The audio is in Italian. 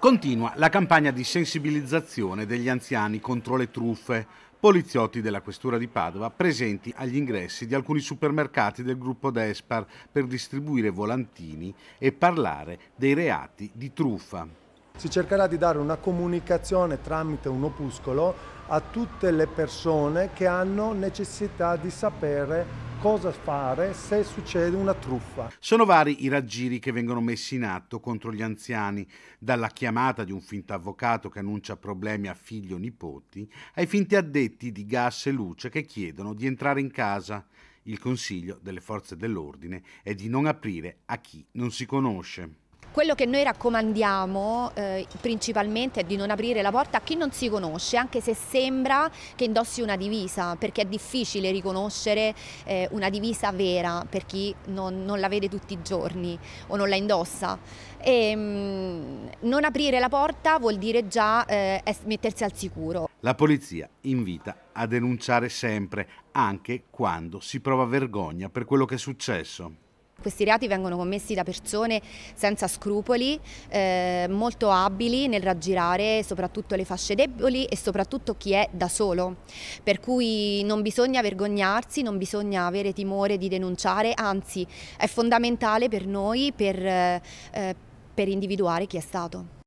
Continua la campagna di sensibilizzazione degli anziani contro le truffe. Poliziotti della Questura di Padova presenti agli ingressi di alcuni supermercati del gruppo Despar per distribuire volantini e parlare dei reati di truffa. Si cercherà di dare una comunicazione tramite un opuscolo a tutte le persone che hanno necessità di sapere cosa fare se succede una truffa. Sono vari i raggiri che vengono messi in atto contro gli anziani, dalla chiamata di un finto avvocato che annuncia problemi a figlio o nipoti, ai finti addetti di gas e luce che chiedono di entrare in casa. Il consiglio delle forze dell'ordine è di non aprire a chi non si conosce. Quello che noi raccomandiamo eh, principalmente è di non aprire la porta a chi non si conosce, anche se sembra che indossi una divisa, perché è difficile riconoscere eh, una divisa vera per chi non, non, la vede tutti i giorni o non la indossa. E, ehm, mh, non aprire la porta vuol dire già eh, mettersi al sicuro. La polizia invita a denunciare sempre, anche quando si prova vergogna per quello che è successo. Questi reati vengono commessi da persone senza scrupoli, eh, molto abili nel raggirare soprattutto le fasce deboli e soprattutto chi è da solo. Per cui non bisogna vergognarsi, non bisogna avere timore di denunciare, anzi è fondamentale per noi per, eh, eh per individuare chi è stato.